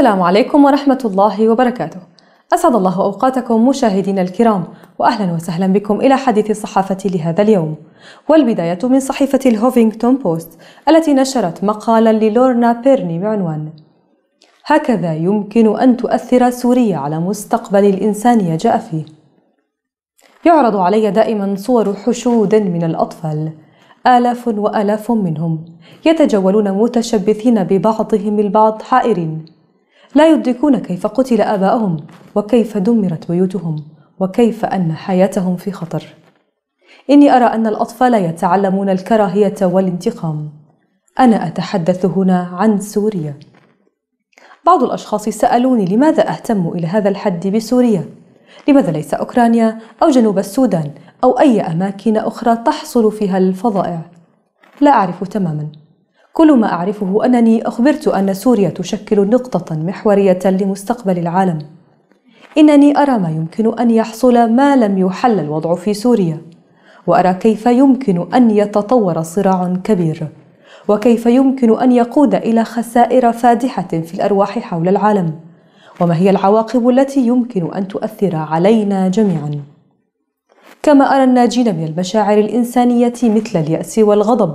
السلام عليكم ورحمة الله وبركاته. أسعد الله أوقاتكم مشاهدينا الكرام، وأهلا وسهلا بكم إلى حديث الصحافة لهذا اليوم. والبداية من صحيفة الهوفينغتون بوست التي نشرت مقالا للورنا بيرني بعنوان: هكذا يمكن أن تؤثر سوريا على مستقبل الإنسانية جاء فيه. يعرض علي دائما صور حشود من الأطفال. آلاف وآلاف منهم يتجولون متشبثين ببعضهم البعض حائرين لا يدركون كيف قتل آباءهم وكيف دمرت بيوتهم وكيف أن حياتهم في خطر إني أرى أن الأطفال يتعلمون الكراهية والانتقام أنا أتحدث هنا عن سوريا بعض الأشخاص سألوني لماذا أهتم إلى هذا الحد بسوريا؟ لماذا ليس أوكرانيا أو جنوب السودان أو أي أماكن أخرى تحصل فيها الفظائع؟ لا أعرف تماما كل ما أعرفه أنني أخبرت أن سوريا تشكل نقطة محورية لمستقبل العالم. إنني أرى ما يمكن أن يحصل ما لم يحل الوضع في سوريا، وأرى كيف يمكن أن يتطور صراع كبير، وكيف يمكن أن يقود إلى خسائر فادحة في الأرواح حول العالم، وما هي العواقب التي يمكن أن تؤثر علينا جميعاً. كما أرى الناجين من المشاعر الإنسانية مثل اليأس والغضب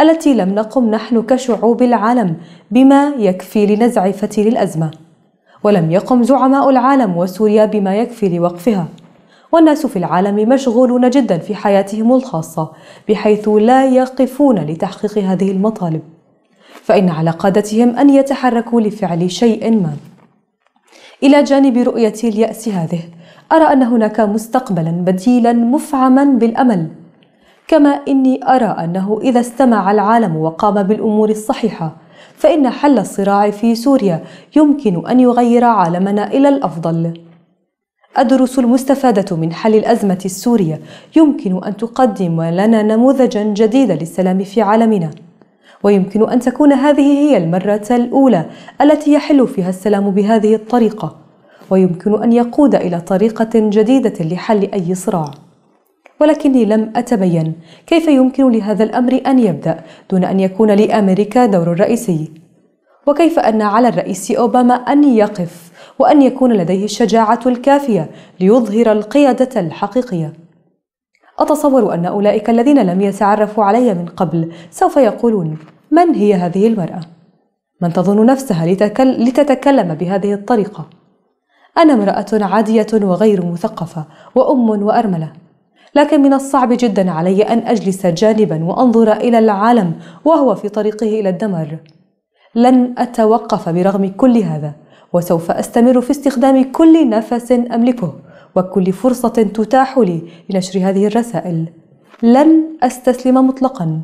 التي لم نقم نحن كشعوب العالم بما يكفي لنزع فتيل الأزمة ولم يقم زعماء العالم وسوريا بما يكفي لوقفها والناس في العالم مشغولون جدا في حياتهم الخاصة بحيث لا يقفون لتحقيق هذه المطالب فإن على قادتهم أن يتحركوا لفعل شيء ما إلى جانب رؤية اليأس هذه أرى أن هناك مستقبلا بديلا مفعما بالأمل كما إني أرى أنه إذا استمع العالم وقام بالأمور الصحيحة فإن حل الصراع في سوريا يمكن أن يغير عالمنا إلى الأفضل. الدروس المستفادة من حل الأزمة السورية يمكن أن تقدم لنا نموذجا جديدا للسلام في عالمنا. ويمكن أن تكون هذه هي المرة الأولى التي يحل فيها السلام بهذه الطريقة، ويمكن أن يقود إلى طريقة جديدة لحل أي صراع. ولكني لم أتبين كيف يمكن لهذا الأمر أن يبدأ دون أن يكون لأمريكا دور رئيسي وكيف أن على الرئيس أوباما أن يقف وأن يكون لديه الشجاعة الكافية ليظهر القيادة الحقيقية أتصور أن أولئك الذين لم يتعرفوا علي من قبل سوف يقولون من هي هذه المرأة؟ من تظن نفسها لتكل... لتتكلم بهذه الطريقة؟ أنا امرأة عادية وغير مثقفة وأم وأرملة لكن من الصعب جدا علي أن أجلس جانبا وأنظر إلى العالم وهو في طريقه إلى الدمار لن أتوقف برغم كل هذا وسوف أستمر في استخدام كل نفس أملكه وكل فرصة تتاح لي لنشر هذه الرسائل لن أستسلم مطلقا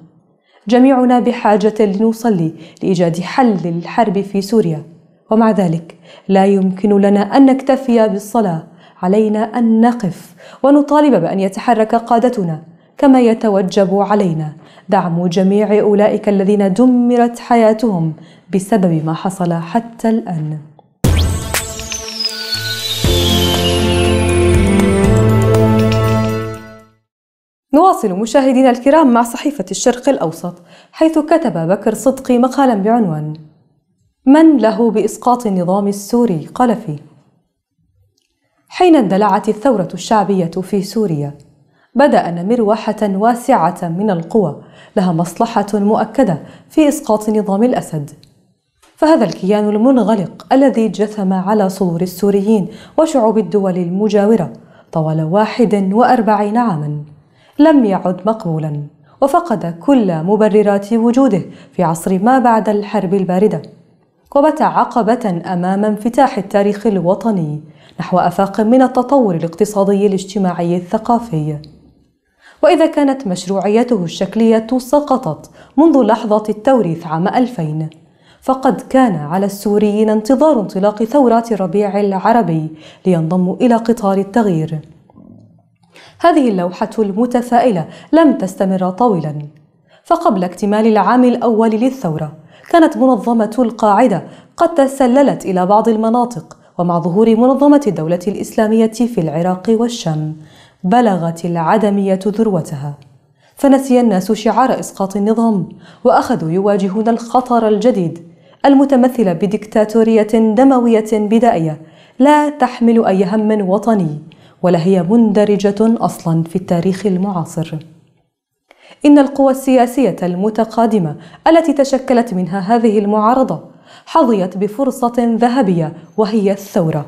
جميعنا بحاجة لنصلي لإيجاد حل للحرب في سوريا ومع ذلك لا يمكن لنا أن نكتفي بالصلاة علينا أن نقف ونطالب بأن يتحرك قادتنا كما يتوجب علينا دعم جميع أولئك الذين دمرت حياتهم بسبب ما حصل حتى الآن نواصل مشاهدينا الكرام مع صحيفة الشرق الأوسط حيث كتب بكر صدقي مقالا بعنوان من له بإسقاط النظام السوري قال فيه حين اندلعت الثورة الشعبية في سوريا بدأنا مروحة واسعة من القوى لها مصلحة مؤكدة في إسقاط نظام الأسد فهذا الكيان المنغلق الذي جثم على صدور السوريين وشعوب الدول المجاورة طوال 41 عاما لم يعد مقبولا وفقد كل مبررات وجوده في عصر ما بعد الحرب الباردة قبت عقبة أمام انفتاح التاريخ الوطني نحو أفاق من التطور الاقتصادي الاجتماعي الثقافي. وإذا كانت مشروعيته الشكلية سقطت منذ لحظة التوريث عام 2000 فقد كان على السوريين انتظار انطلاق ثورات الربيع العربي لينضموا إلى قطار التغيير. هذه اللوحة المتفائلة لم تستمر طويلا فقبل اكتمال العام الأول للثورة كانت منظمة القاعدة قد تسللت إلى بعض المناطق ومع ظهور منظمة الدولة الإسلامية في العراق والشام بلغت العدمية ذروتها فنسي الناس شعار إسقاط النظام وأخذوا يواجهون الخطر الجديد المتمثل بديكتاتورية دموية بدائية لا تحمل أي هم وطني ولا هي مندرجة أصلا في التاريخ المعاصر إن القوى السياسية المتقادمة التي تشكلت منها هذه المعارضة حظيت بفرصة ذهبية وهي الثورة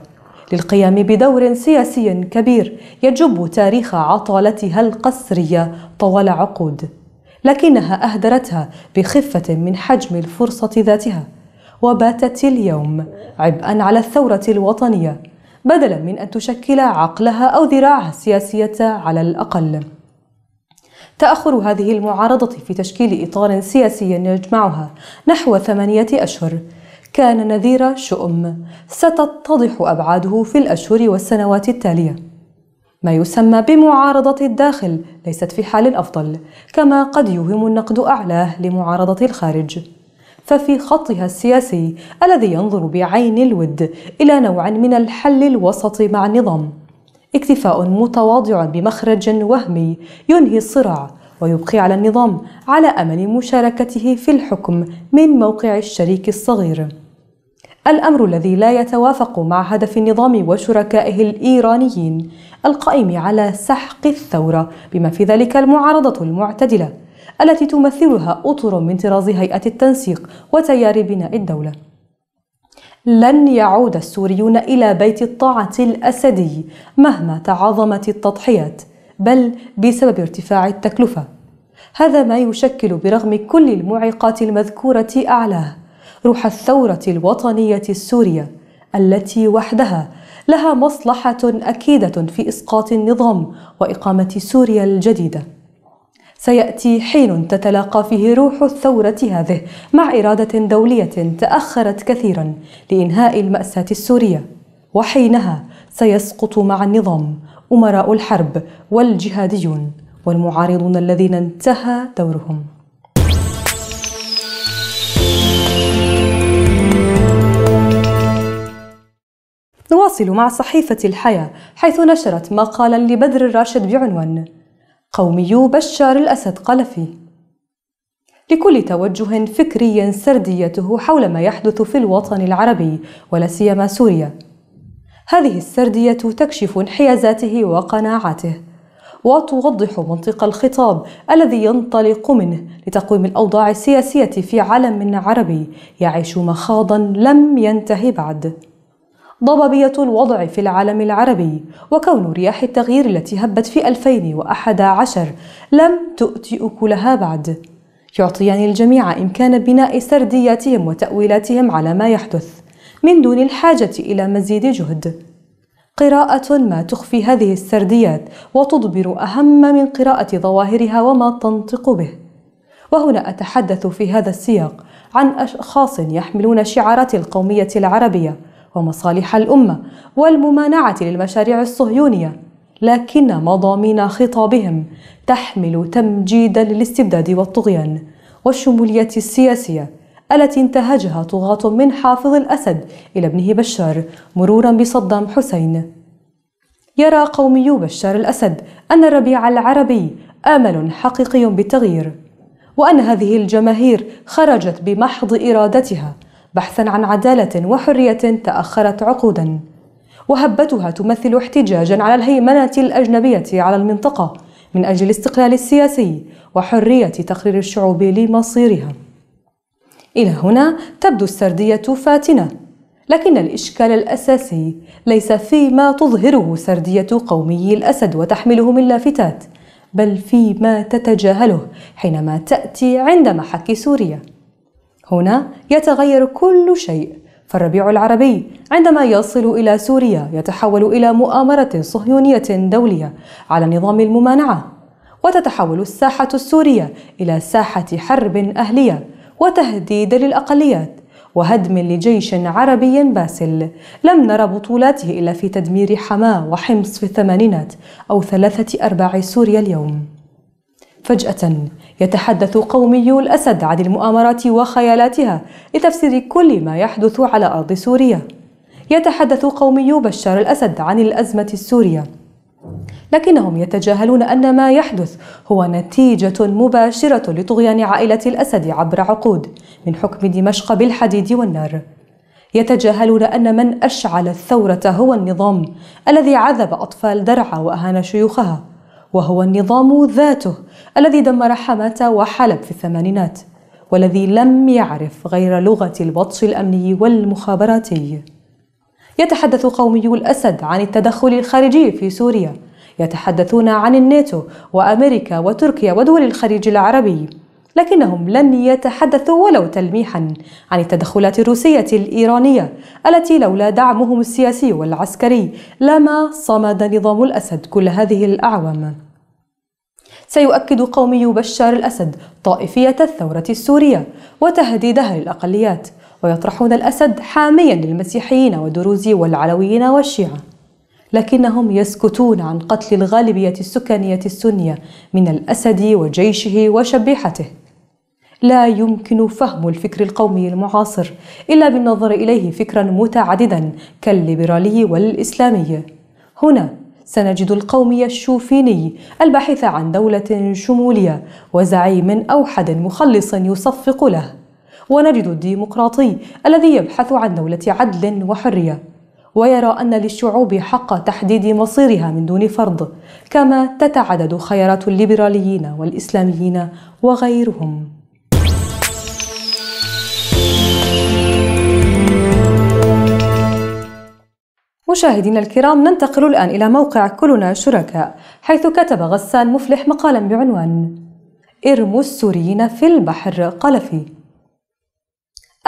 للقيام بدور سياسي كبير يجب تاريخ عطالتها القسرية طوال عقود لكنها أهدرتها بخفة من حجم الفرصة ذاتها وباتت اليوم عبئا على الثورة الوطنية بدلا من أن تشكل عقلها أو ذراعها السياسية على الأقل تأخر هذه المعارضة في تشكيل إطار سياسي يجمعها نحو ثمانية أشهر كان نذير شؤم ستتضح أبعاده في الأشهر والسنوات التالية ما يسمى بمعارضة الداخل ليست في حال أفضل كما قد يوهم النقد أعلاه لمعارضة الخارج ففي خطها السياسي الذي ينظر بعين الود إلى نوع من الحل الوسط مع النظام اكتفاء متواضع بمخرج وهمي ينهي الصراع ويبقي على النظام على امل مشاركته في الحكم من موقع الشريك الصغير الامر الذي لا يتوافق مع هدف النظام وشركائه الايرانيين القائم على سحق الثوره بما في ذلك المعارضه المعتدله التي تمثلها اطر من طراز هيئه التنسيق وتيار بناء الدوله لن يعود السوريون إلى بيت الطاعة الأسدي مهما تعاظمت التضحيات بل بسبب ارتفاع التكلفة هذا ما يشكل برغم كل المعيقات المذكورة أعلاه روح الثورة الوطنية السورية التي وحدها لها مصلحة أكيدة في إسقاط النظام وإقامة سوريا الجديدة سيأتي حين تتلاقى فيه روح الثورة هذه مع إرادة دولية تأخرت كثيرا لإنهاء المأساة السورية وحينها سيسقط مع النظام أمراء الحرب والجهاديون والمعارضون الذين انتهى دورهم نواصل مع صحيفة الحياة حيث نشرت مقالا لبدر الراشد بعنوان قومي بشار الأسد قلفي لكل توجه فكري سرديته حول ما يحدث في الوطن العربي ولا سيما سوريا هذه السردية تكشف انحيازاته وقناعاته وتوضح منطق الخطاب الذي ينطلق منه لتقويم الأوضاع السياسية في عالم عربي يعيش مخاضا لم ينتهي بعد ضبابية الوضع في العالم العربي وكون رياح التغيير التي هبت في 2011 لم تؤتي أكلها بعد يعطيان الجميع إمكان بناء سردياتهم وتأويلاتهم على ما يحدث من دون الحاجة إلى مزيد جهد قراءة ما تخفي هذه السرديات وتضبر أهم من قراءة ظواهرها وما تنطق به وهنا أتحدث في هذا السياق عن أشخاص يحملون شعارات القومية العربية ومصالح الأمة والممانعة للمشاريع الصهيونية لكن مضامين خطابهم تحمل تمجيدا للاستبداد والطغيان والشمولية السياسية التي انتهجها طغاة من حافظ الأسد إلى ابنه بشار مرورا بصدام حسين يرى قومي بشار الأسد أن الربيع العربي آمل حقيقي بالتغيير وأن هذه الجماهير خرجت بمحض إرادتها بحثا عن عداله وحريه تاخرت عقودا وهبتها تمثل احتجاجا على الهيمنه الاجنبيه على المنطقه من اجل الاستقلال السياسي وحريه تقرير الشعوب لمصيرها الى هنا تبدو السرديه فاتنه لكن الاشكال الاساسي ليس فيما تظهره سرديه قومي الاسد وتحمله من لافتات بل فيما تتجاهله حينما تاتي عند محك سوريا هنا يتغير كل شيء فالربيع العربي عندما يصل إلى سوريا يتحول إلى مؤامرة صهيونية دولية على نظام الممانعة وتتحول الساحة السورية إلى ساحة حرب أهلية وتهديد للأقليات وهدم لجيش عربي باسل لم نرى بطولاته إلا في تدمير حماة وحمص في الثمانينات أو ثلاثة أرباع سوريا اليوم فجأة يتحدث قومي الأسد عن المؤامرات وخيالاتها لتفسير كل ما يحدث على أرض سوريا يتحدث قومي بشار الأسد عن الأزمة السورية لكنهم يتجاهلون أن ما يحدث هو نتيجة مباشرة لطغيان عائلة الأسد عبر عقود من حكم دمشق بالحديد والنار يتجاهلون أن من أشعل الثورة هو النظام الذي عذب أطفال درعا وأهان شيوخها وهو النظام ذاته الذي دمر حماة وحلب في الثمانينات والذي لم يعرف غير لغة البطش الأمني والمخابراتي يتحدث قومي الأسد عن التدخل الخارجي في سوريا يتحدثون عن الناتو وأمريكا وتركيا ودول الخليج العربي لكنهم لن يتحدثوا ولو تلميحا عن التدخلات الروسية الإيرانية التي لولا دعمهم السياسي والعسكري لما صمد نظام الأسد كل هذه الأعوام سيؤكد قومي بشار الأسد طائفية الثورة السورية وتهديدها للأقليات ويطرحون الأسد حاميا للمسيحيين والدروز والعلويين والشيعة لكنهم يسكتون عن قتل الغالبية السكانية السنية من الأسد وجيشه وشبيحته لا يمكن فهم الفكر القومي المعاصر إلا بالنظر إليه فكرا متعددا كالليبرالي والإسلامي هنا سنجد القومي الشوفيني الباحث عن دولة شمولية وزعيم أوحد مخلص يصفق له ونجد الديمقراطي الذي يبحث عن دولة عدل وحرية ويرى أن للشعوب حق تحديد مصيرها من دون فرض كما تتعدد خيارات الليبراليين والإسلاميين وغيرهم مشاهدينا الكرام ننتقل الآن إلى موقع كلنا شركاء حيث كتب غسان مفلح مقالا بعنوان ارموا السوريين في البحر قال فيه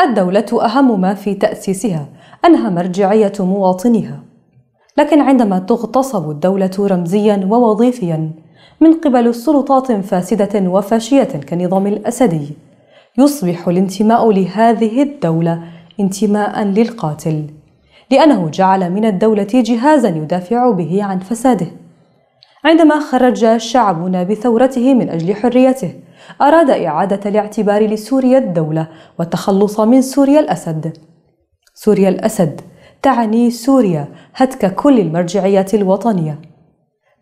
الدولة أهم ما في تأسيسها أنها مرجعية مواطنها لكن عندما تغتصب الدولة رمزيا ووظيفيا من قبل سلطات فاسدة وفاشية كنظام الأسدي يصبح الانتماء لهذه الدولة انتماء للقاتل لأنه جعل من الدولة جهازا يدافع به عن فساده عندما خرج شعبنا بثورته من أجل حريته أراد إعادة الاعتبار لسوريا الدولة والتخلص من سوريا الأسد سوريا الأسد تعني سوريا هتك كل المرجعيات الوطنية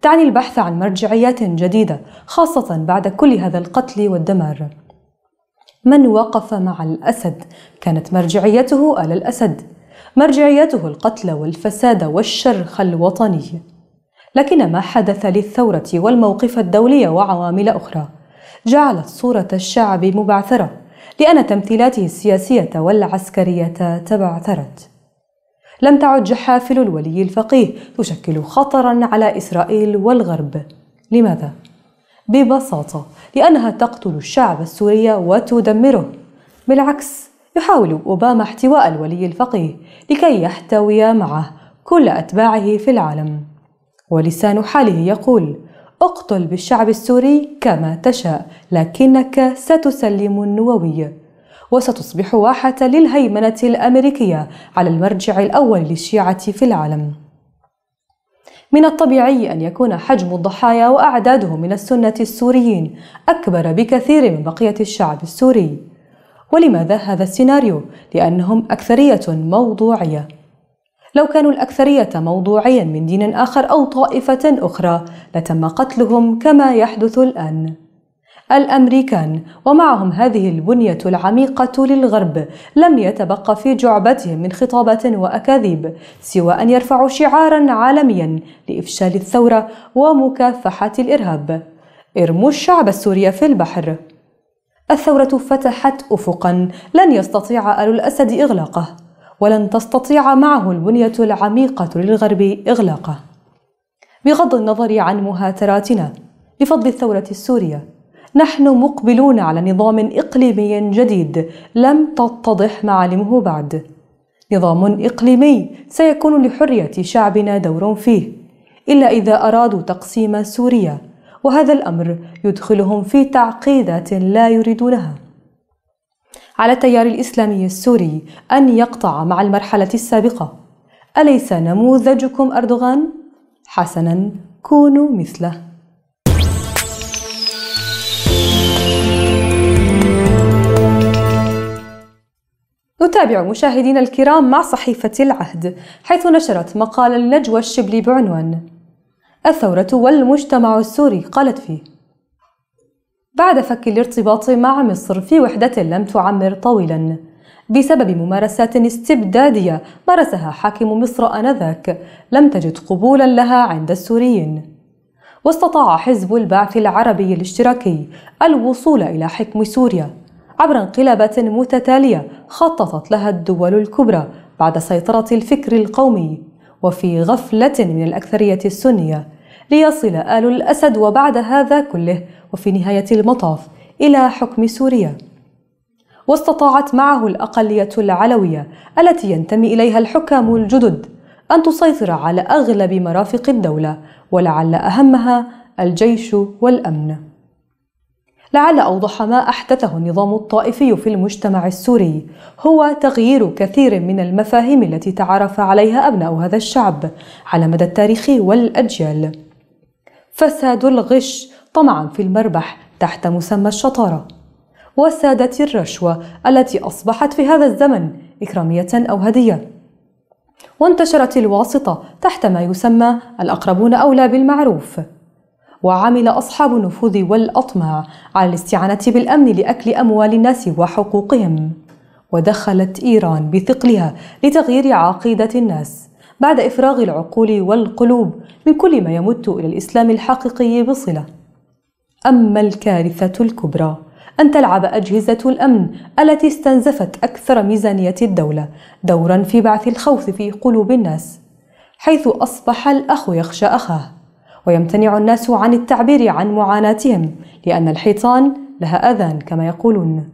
تعني البحث عن مرجعيات جديدة خاصة بعد كل هذا القتل والدمار من وقف مع الأسد كانت مرجعيته آل الأسد مرجعيته القتل والفساد والشرخ الوطني لكن ما حدث للثورة والموقف الدولي وعوامل أخرى جعلت صورة الشعب مبعثرة لأن تمثيلاته السياسية والعسكرية تبعثرت لم تعد جحافل الولي الفقيه تشكل خطرا على إسرائيل والغرب لماذا؟ ببساطة لأنها تقتل الشعب السوري وتدمره بالعكس يحاول أوباما احتواء الولي الفقيه لكي يحتوي معه كل أتباعه في العالم ولسان حاله يقول اقتل بالشعب السوري كما تشاء لكنك ستسلم النووي وستصبح واحة للهيمنة الأمريكية على المرجع الأول للشيعة في العالم من الطبيعي أن يكون حجم الضحايا وأعداده من السنة السوريين أكبر بكثير من بقية الشعب السوري ولماذا هذا السيناريو؟ لأنهم أكثرية موضوعية لو كانوا الأكثرية موضوعيا من دين آخر أو طائفة أخرى لتم قتلهم كما يحدث الآن الامريكان ومعهم هذه البنيه العميقه للغرب لم يتبقى في جعبتهم من خطابات واكاذيب سوى ان يرفعوا شعارا عالميا لافشال الثوره ومكافحه الارهاب ارموا الشعب السوري في البحر الثورة فتحت أفقا لن يستطيع آل الأسد إغلاقه ولن تستطيع معه البنية العميقة للغرب إغلاقه بغض النظر عن مهاتراتنا بفضل الثورة السورية نحن مقبلون على نظام إقليمي جديد لم تتضح معالمه بعد نظام إقليمي سيكون لحرية شعبنا دور فيه إلا إذا أرادوا تقسيم سوريا وهذا الأمر يدخلهم في تعقيدات لا يريدونها على التيار الإسلامي السوري أن يقطع مع المرحلة السابقة أليس نموذجكم أردوغان؟ حسنا كونوا مثله نتابع مشاهدينا الكرام مع صحيفة العهد حيث نشرت مقال النجوى الشبلي بعنوان الثورة والمجتمع السوري قالت فيه بعد فك الارتباط مع مصر في وحدة لم تعمر طويلا بسبب ممارسات استبدادية مارسها حاكم مصر آنذاك لم تجد قبولا لها عند السوريين واستطاع حزب البعث العربي الاشتراكي الوصول إلى حكم سوريا عبر انقلابات متتالية خططت لها الدول الكبرى بعد سيطرة الفكر القومي وفي غفلة من الأكثرية السنية ليصل آل الأسد وبعد هذا كله وفي نهاية المطاف إلى حكم سوريا واستطاعت معه الأقلية العلوية التي ينتمي إليها الحكام الجدد أن تسيطر على أغلب مرافق الدولة ولعل أهمها الجيش والأمن لعل أوضح ما أحدثه النظام الطائفي في المجتمع السوري هو تغيير كثير من المفاهيم التي تعرف عليها أبناء هذا الشعب على مدى التاريخ والأجيال فساد الغش طمعا في المربح تحت مسمى الشطاره وسادة الرشوة التي أصبحت في هذا الزمن إكرامية أو هدية. وانتشرت الواسطة تحت ما يسمى الأقربون أولى بالمعروف. وعمل أصحاب النفوذ والأطماع على الاستعانة بالأمن لأكل أموال الناس وحقوقهم. ودخلت إيران بثقلها لتغيير عقيدة الناس بعد إفراغ العقول والقلوب من كل ما يمت إلى الإسلام الحقيقي بصلة. أما الكارثة الكبرى أن تلعب أجهزة الأمن التي استنزفت أكثر ميزانية الدولة دورا في بعث الخوف في قلوب الناس، حيث أصبح الأخ يخشى أخاه، ويمتنع الناس عن التعبير عن معاناتهم لأن الحيطان لها أذان كما يقولون.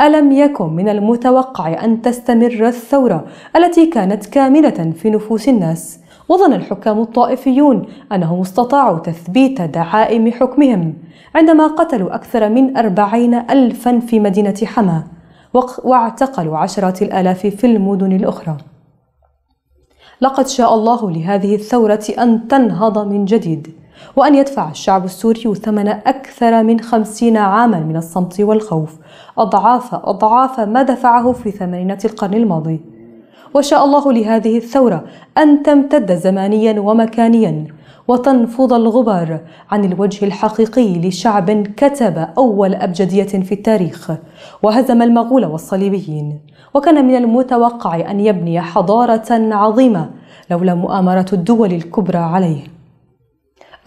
ألم يكن من المتوقع أن تستمر الثورة التي كانت كاملة في نفوس الناس وظن الحكام الطائفيون أنهم استطاعوا تثبيت دعائم حكمهم عندما قتلوا أكثر من أربعين ألفا في مدينة حما واعتقلوا عشرات الآلاف في المدن الأخرى لقد شاء الله لهذه الثورة أن تنهض من جديد وأن يدفع الشعب السوري ثمن أكثر من خمسين عاما من الصمت والخوف أضعاف أضعاف ما دفعه في ثمانينات القرن الماضي وشاء الله لهذه الثورة أن تمتد زمانيا ومكانيا وتنفض الغبار عن الوجه الحقيقي لشعب كتب أول أبجدية في التاريخ وهزم المغول والصليبيين وكان من المتوقع أن يبني حضارة عظيمة لولا مؤامرة الدول الكبرى عليه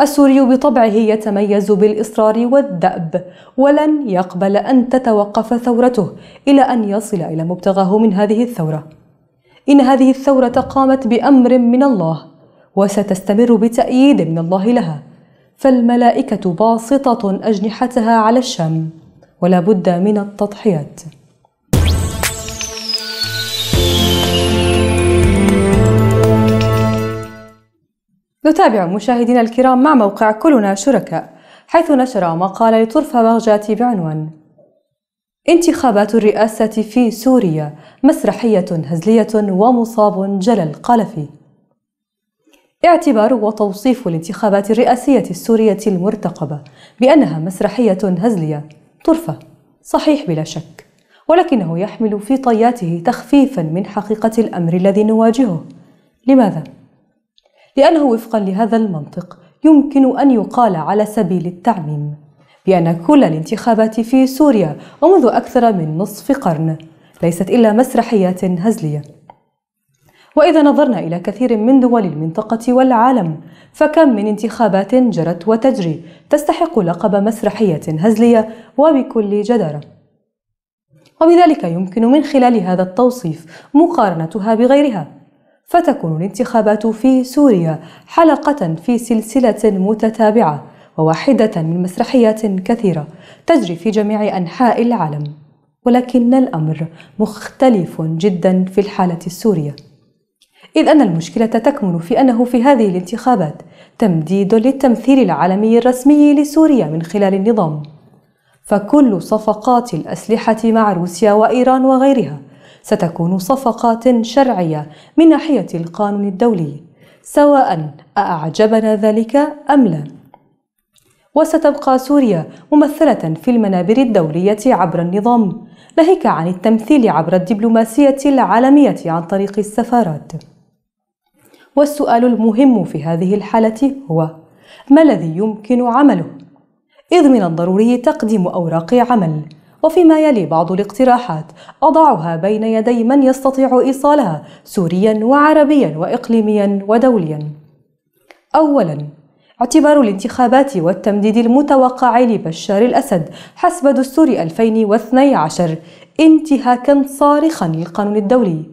السوري بطبعه يتميز بالاصرار والدأب ولن يقبل ان تتوقف ثورته الى ان يصل الى مبتغاه من هذه الثوره ان هذه الثوره قامت بامر من الله وستستمر بتاييد من الله لها فالملائكه باسطه اجنحتها على الشام ولا بد من التضحيات نتابع مشاهدينا الكرام مع موقع كلنا شركاء حيث نشر مقال لطرفة بغجاتي بعنوان انتخابات الرئاسة في سوريا مسرحية هزلية ومصاب جلل قال فيه اعتبار وتوصيف الانتخابات الرئاسية السورية المرتقبة بأنها مسرحية هزلية طرفة صحيح بلا شك ولكنه يحمل في طياته تخفيفا من حقيقة الأمر الذي نواجهه لماذا؟ لأنه وفقا لهذا المنطق يمكن أن يقال على سبيل التعميم بأن كل الانتخابات في سوريا ومنذ أكثر من نصف قرن ليست إلا مسرحيات هزلية وإذا نظرنا إلى كثير من دول المنطقة والعالم فكم من انتخابات جرت وتجري تستحق لقب مسرحية هزلية وبكل جدارة وبذلك يمكن من خلال هذا التوصيف مقارنتها بغيرها فتكون الانتخابات في سوريا حلقة في سلسلة متتابعة وواحدة من مسرحيات كثيرة تجري في جميع أنحاء العالم ولكن الأمر مختلف جدا في الحالة السورية إذ أن المشكلة تكمن في أنه في هذه الانتخابات تمديد للتمثيل العالمي الرسمي لسوريا من خلال النظام فكل صفقات الأسلحة مع روسيا وإيران وغيرها ستكون صفقات شرعية من ناحية القانون الدولي سواء أعجبنا ذلك أم لا وستبقى سوريا ممثلة في المنابر الدولية عبر النظام ناهيك عن التمثيل عبر الدبلوماسية العالمية عن طريق السفارات والسؤال المهم في هذه الحالة هو ما الذي يمكن عمله؟ إذ من الضروري تقديم أوراق عمل وفيما يلي بعض الاقتراحات أضعها بين يدي من يستطيع إيصالها سوريا وعربيا وإقليميا ودوليا أولا اعتبار الانتخابات والتمديد المتوقع لبشار الأسد حسب دستور 2012 انتهاكا صارخا للقانون الدولي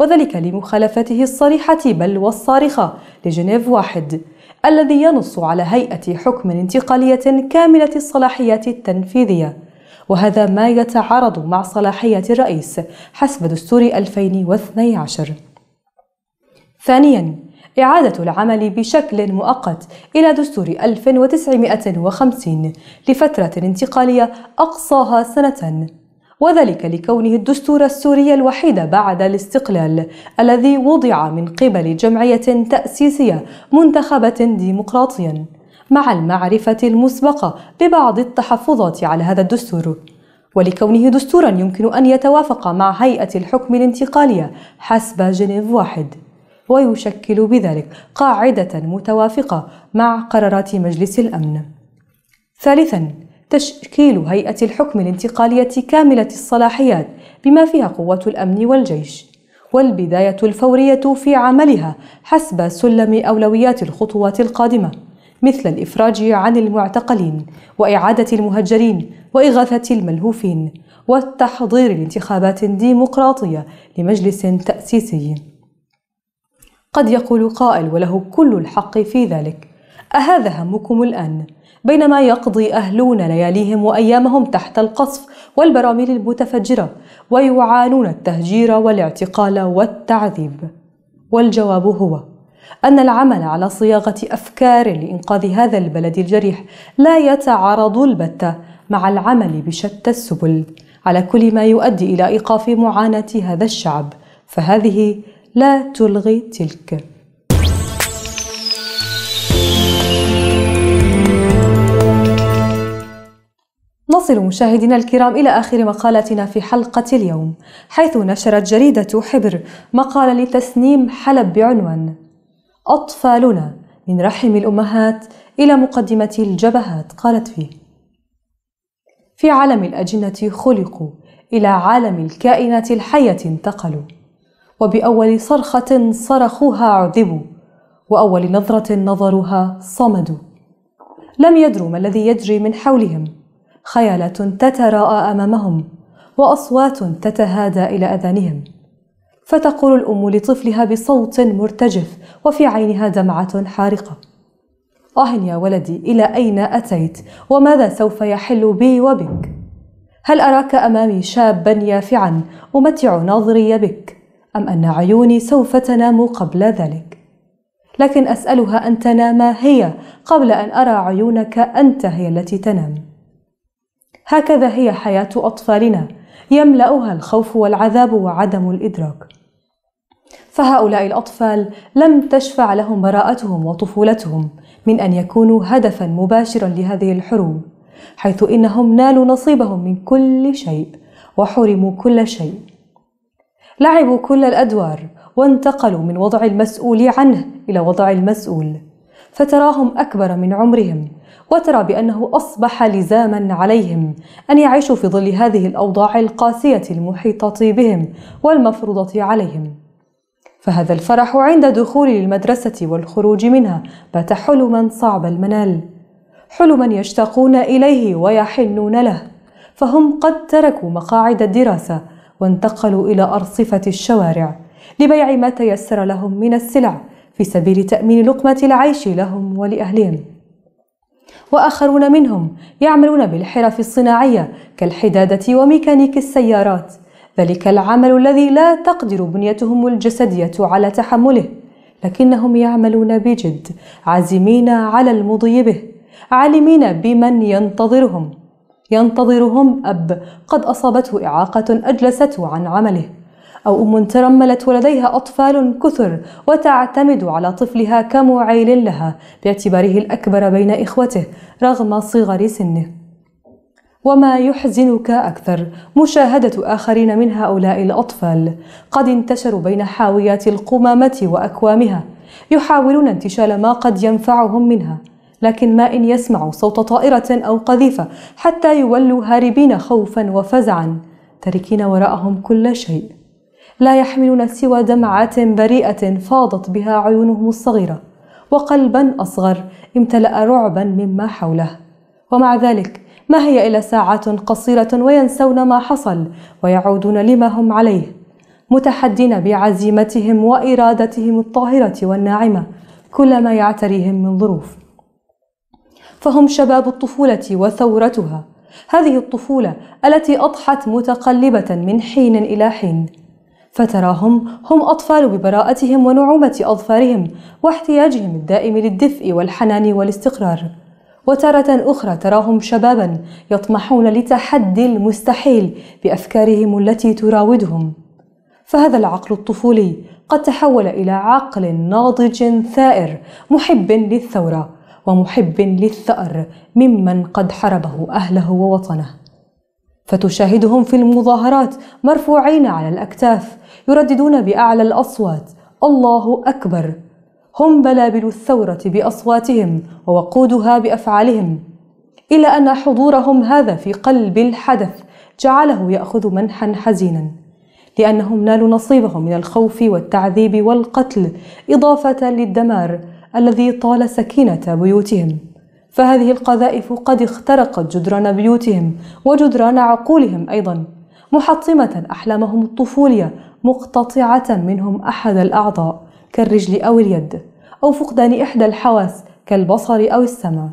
وذلك لمخالفته الصريحة بل والصارخة لجنيف واحد الذي ينص على هيئة حكم انتقالية كاملة الصلاحيات التنفيذية وهذا ما يتعارض مع صلاحية الرئيس حسب دستور 2012 ثانياً إعادة العمل بشكل مؤقت إلى دستور 1950 لفترة انتقالية أقصاها سنة وذلك لكونه الدستور السوري الوحيد بعد الاستقلال الذي وضع من قبل جمعية تأسيسية منتخبة ديمقراطيا مع المعرفة المسبقة ببعض التحفظات على هذا الدستور ولكونه دستورا يمكن أن يتوافق مع هيئة الحكم الانتقالية حسب جنيف واحد ويشكل بذلك قاعدة متوافقة مع قرارات مجلس الأمن ثالثا تشكيل هيئة الحكم الانتقالية كاملة الصلاحيات بما فيها قوة الأمن والجيش والبداية الفورية في عملها حسب سلم أولويات الخطوات القادمة مثل الإفراج عن المعتقلين وإعادة المهجرين وإغاثة الملهوفين والتحضير لانتخابات ديمقراطية لمجلس تأسيسي. قد يقول قائل وله كل الحق في ذلك: أهذا همكم الآن؟ بينما يقضي أهلون لياليهم وأيامهم تحت القصف والبراميل المتفجرة ويعانون التهجير والاعتقال والتعذيب. والجواب هو: أن العمل على صياغة أفكار لإنقاذ هذا البلد الجريح لا يتعارض البتة مع العمل بشتى السبل على كل ما يؤدي إلى إيقاف معاناة هذا الشعب فهذه لا تلغي تلك نصل مشاهدينا الكرام إلى آخر مقالتنا في حلقة اليوم حيث نشرت جريدة حبر مقالة لتسنيم حلب بعنوان أطفالنا من رحم الأمهات إلى مقدمة الجبهات قالت فيه في عالم الأجنة خلقوا إلى عالم الكائنات الحية انتقلوا وبأول صرخة صرخوها عذبوا وأول نظرة نظروها صمدوا لم يدروا ما الذي يجري من حولهم خيالات تتراءى أمامهم وأصوات تتهادى إلى أذانهم فتقول الأم لطفلها بصوت مرتجف وفي عينها دمعة حارقة آه يا ولدي إلى أين أتيت وماذا سوف يحل بي وبك هل أراك أمامي شابا يافعا أمتع نظري بك أم أن عيوني سوف تنام قبل ذلك لكن أسألها أن تنام هي قبل أن أرى عيونك أنت هي التي تنام هكذا هي حياة أطفالنا يملأها الخوف والعذاب وعدم الإدراك فهؤلاء الأطفال لم تشفع لهم براءتهم وطفولتهم من أن يكونوا هدفا مباشرا لهذه الحروب حيث إنهم نالوا نصيبهم من كل شيء وحرموا كل شيء لعبوا كل الأدوار وانتقلوا من وضع المسؤول عنه إلى وضع المسؤول فتراهم أكبر من عمرهم وترى بأنه أصبح لزاما عليهم أن يعيشوا في ظل هذه الأوضاع القاسية المحيطة بهم والمفروضة عليهم فهذا الفرح عند دخول المدرسة والخروج منها بات حلما صعب المنال حلما يشتاقون إليه ويحنون له فهم قد تركوا مقاعد الدراسة وانتقلوا إلى أرصفة الشوارع لبيع ما تيسر لهم من السلع في سبيل تأمين لقمة العيش لهم ولأهلهم وآخرون منهم يعملون بالحرف الصناعية كالحدادة وميكانيك السيارات ذلك العمل الذي لا تقدر بنيتهم الجسدية على تحمله لكنهم يعملون بجد عازمين على المضي به عالمين بمن ينتظرهم ينتظرهم أب قد أصابته إعاقة أجلسته عن عمله أو أم ترملت ولديها أطفال كثر وتعتمد على طفلها كمعيل لها باعتباره الأكبر بين إخوته رغم صغر سنه وما يحزنك أكثر مشاهدة آخرين من هؤلاء الأطفال قد انتشروا بين حاويات القمامة وأكوامها يحاولون انتشال ما قد ينفعهم منها لكن ما إن يسمعوا صوت طائرة أو قذيفة حتى يولوا هاربين خوفا وفزعا تاركين وراءهم كل شيء لا يحملون سوى دمعة بريئة فاضت بها عيونهم الصغيرة وقلبا أصغر امتلأ رعبا مما حوله ومع ذلك ما هي إلا ساعات قصيرة وينسون ما حصل ويعودون لما هم عليه متحدين بعزيمتهم وإرادتهم الطاهرة والناعمة كل ما يعتريهم من ظروف فهم شباب الطفولة وثورتها هذه الطفولة التي أضحت متقلبة من حين إلى حين فتراهم هم أطفال ببراءتهم ونعومة أظفارهم واحتياجهم الدائم للدفء والحنان والاستقرار وتارة أخرى تراهم شبابا يطمحون لتحدي المستحيل بأفكارهم التي تراودهم فهذا العقل الطفولي قد تحول إلى عقل ناضج ثائر محب للثورة ومحب للثأر ممن قد حربه أهله ووطنه فتشاهدهم في المظاهرات مرفوعين على الأكتاف يرددون بأعلى الأصوات الله أكبر هم بلابل الثورة بأصواتهم ووقودها بأفعالهم إلى أن حضورهم هذا في قلب الحدث جعله يأخذ منحا حزينا لأنهم نالوا نصيبهم من الخوف والتعذيب والقتل إضافة للدمار الذي طال سكينة بيوتهم فهذه القذائف قد اخترقت جدران بيوتهم وجدران عقولهم أيضا محطمة أحلامهم الطفولية مقتطعة منهم أحد الأعضاء كالرجل أو اليد أو فقدان إحدى الحواس كالبصر أو السمع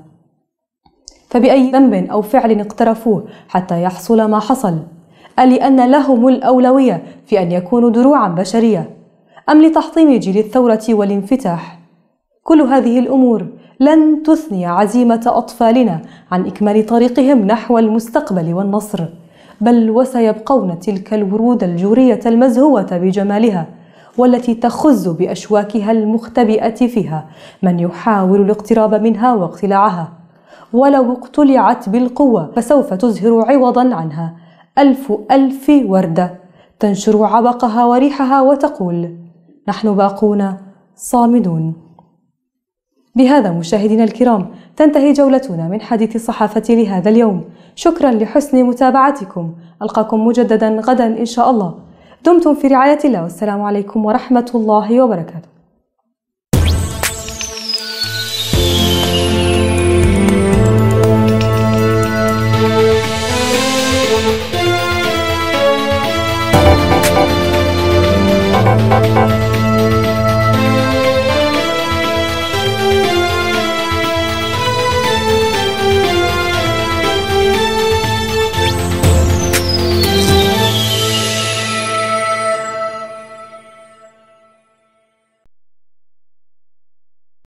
فبأي ذنب أو فعل اقترفوه حتى يحصل ما حصل ألأن لهم الأولوية في أن يكونوا دروعا بشرية أم لتحطيم جيل الثورة والانفتاح كل هذه الأمور لن تثني عزيمة أطفالنا عن إكمال طريقهم نحو المستقبل والنصر، بل وسيبقون تلك الورود الجورية المزهوة بجمالها، والتي تخز بأشواكها المختبئة فيها من يحاول الاقتراب منها واقتلاعها، ولو اقتلعت بالقوة فسوف تزهر عوضا عنها ألف ألف وردة تنشر عبقها وريحها وتقول: نحن باقون صامدون. بهذا مشاهدينا الكرام تنتهي جولتنا من حديث الصحافة لهذا اليوم شكرا لحسن متابعتكم ألقاكم مجددا غدا إن شاء الله دمتم في رعاية الله والسلام عليكم ورحمة الله وبركاته